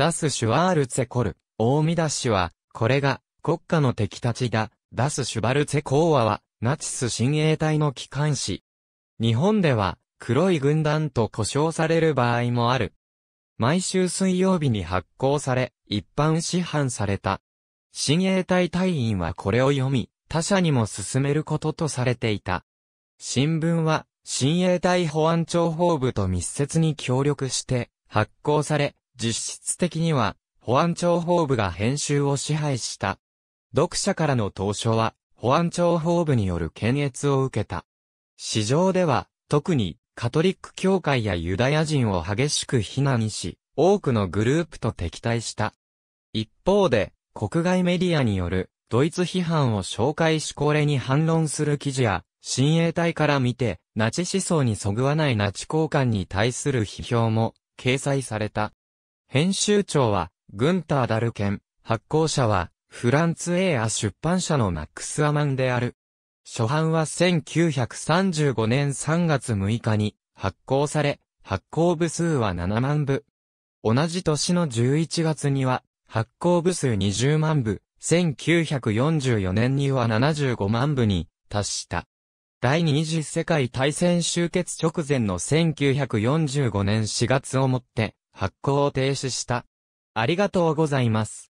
ダス・シュワールツェコル、大見出しは、これが、国家の敵たちだ、ダス・シュバルツェーアは、ナチス親衛隊の機関誌。日本では、黒い軍団と呼称される場合もある。毎週水曜日に発行され、一般市販された。親衛隊隊員はこれを読み、他社にも進めることとされていた。新聞は、親衛隊保安庁法部と密接に協力して、発行され、実質的には、保安庁法部が編集を支配した。読者からの投書は、保安庁法部による検閲を受けた。市場では、特に、カトリック教会やユダヤ人を激しく非難し、多くのグループと敵対した。一方で、国外メディアによる、ドイツ批判を紹介しこれに反論する記事や、親衛隊から見て、ナチ思想にそぐわないナチ交換に対する批評も、掲載された。編集長は、グンター・ダルケン、発行者は、フランツ・エーア出版社のマックス・アマンである。初版は1935年3月6日に発行され、発行部数は7万部。同じ年の11月には、発行部数20万部、1944年には75万部に達した。第二次世界大戦終結直前の1945年4月をもって、発行を停止した。ありがとうございます。